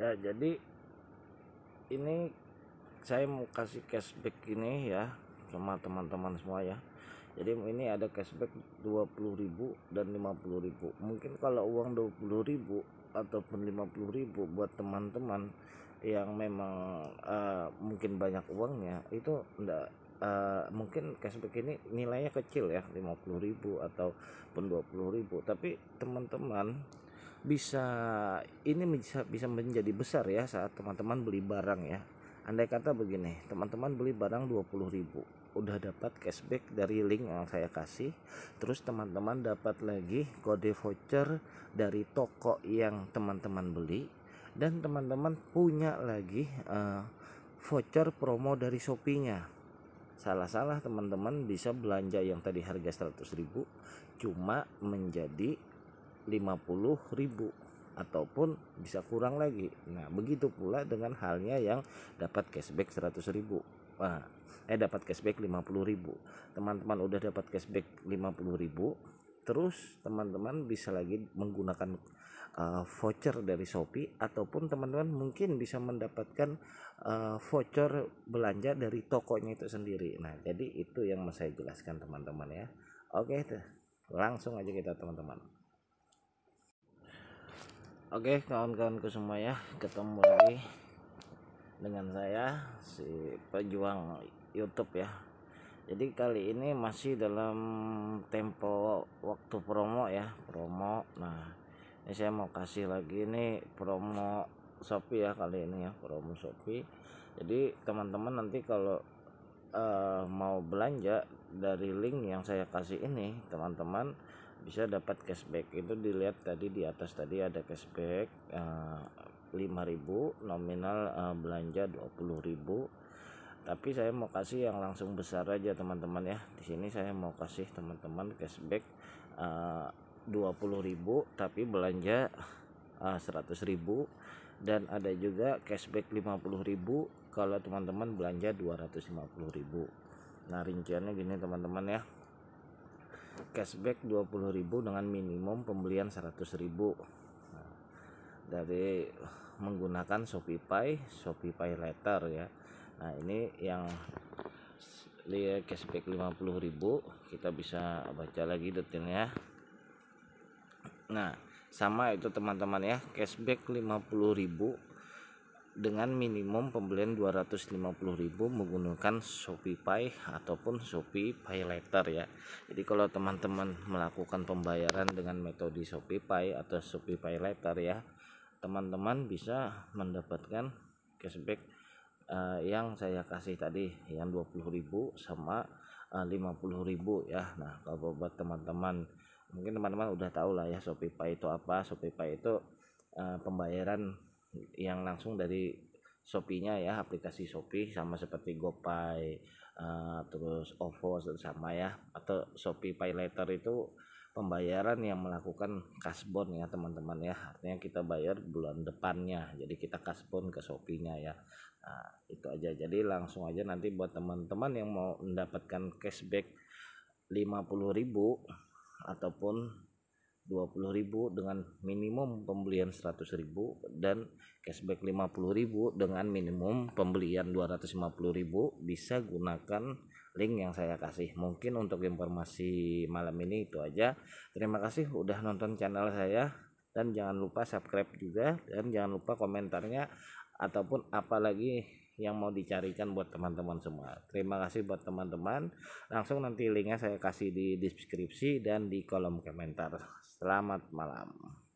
ya jadi ini saya mau kasih cashback ini ya sama teman-teman semua ya jadi ini ada cashback 20.000 dan 50.000 mungkin kalau uang 20.000 ataupun 50.000 buat teman-teman yang memang uh, mungkin banyak uangnya itu enggak uh, eh, mungkin cashback ini nilainya kecil ya 50.000 ataupun 20.000 tapi teman-teman bisa ini bisa bisa menjadi besar ya saat teman-teman beli barang ya. Andai kata begini, teman-teman beli barang 20.000, udah dapat cashback dari link yang saya kasih, terus teman-teman dapat lagi kode voucher dari toko yang teman-teman beli dan teman-teman punya lagi uh, voucher promo dari Shopee-nya salah-salah teman-teman bisa belanja yang tadi harga 100.000 cuma menjadi ribu ataupun bisa kurang lagi. Nah, begitu pula dengan halnya yang dapat cashback 100.000. Nah, eh dapat cashback ribu. Teman-teman udah dapat cashback ribu. terus teman-teman bisa lagi menggunakan uh, voucher dari Shopee ataupun teman-teman mungkin bisa mendapatkan uh, voucher belanja dari tokonya itu sendiri. Nah, jadi itu yang mau saya jelaskan teman-teman ya. Oke, langsung aja kita teman-teman. Oke kawan-kawanku semua ya ketemu lagi dengan saya si pejuang YouTube ya. Jadi kali ini masih dalam tempo waktu promo ya promo. Nah ini saya mau kasih lagi ini promo Shopee ya kali ini ya promo Shopee. Jadi teman-teman nanti kalau uh, mau belanja dari link yang saya kasih ini teman-teman bisa dapat cashback itu dilihat tadi di atas tadi ada cashback uh, eh, 5000 nominal uh, belanja 20000 tapi saya mau kasih yang langsung besar aja teman-teman ya di sini saya mau kasih teman-teman cashback eh, uh, 20000 tapi belanja uh, 100000 dan ada juga cashback 50000 kalau teman-teman belanja 250000 nah rinciannya gini teman-teman ya cashback 20.000 dengan minimum pembelian 100.000 nah, dari menggunakan Shopeepay, Shopeepay Letter ya nah ini yang dia cashback 50.000 kita bisa baca lagi detailnya nah sama itu teman-teman ya cashback 50.000 dengan minimum pembelian 250.000 menggunakan Shopee ataupun Shopee Pay Later ya. Jadi kalau teman-teman melakukan pembayaran dengan metode Shopee Pay atau Shopee Pay Later ya, teman-teman bisa mendapatkan cashback uh, yang saya kasih tadi yang 20.000 sama eh, uh, 50.000 ya. Nah, kalau buat teman-teman mungkin teman-teman udah tahu lah ya Shopee Pay itu apa. Shopee Pay itu uh, pembayaran yang langsung dari Shopee-nya ya aplikasi Shopee sama seperti GoPay uh, terus OVO sama ya atau Shopee Pay Later itu pembayaran yang melakukan kasbon ya teman-teman ya artinya kita bayar bulan depannya jadi kita kasbon ke Shopee-nya ya nah, itu aja jadi langsung aja nanti buat teman-teman yang mau mendapatkan cashback 50.000 ataupun 20.000 dengan minimum pembelian 100.000 dan cashback 50.000 dengan minimum pembelian 250.000 bisa gunakan link yang saya kasih. Mungkin untuk informasi malam ini itu aja. Terima kasih udah nonton channel saya dan jangan lupa subscribe juga dan jangan lupa komentarnya ataupun apalagi yang mau dicarikan buat teman-teman semua. Terima kasih buat teman-teman. Langsung nanti linknya saya kasih di deskripsi dan di kolom komentar. Selamat malam.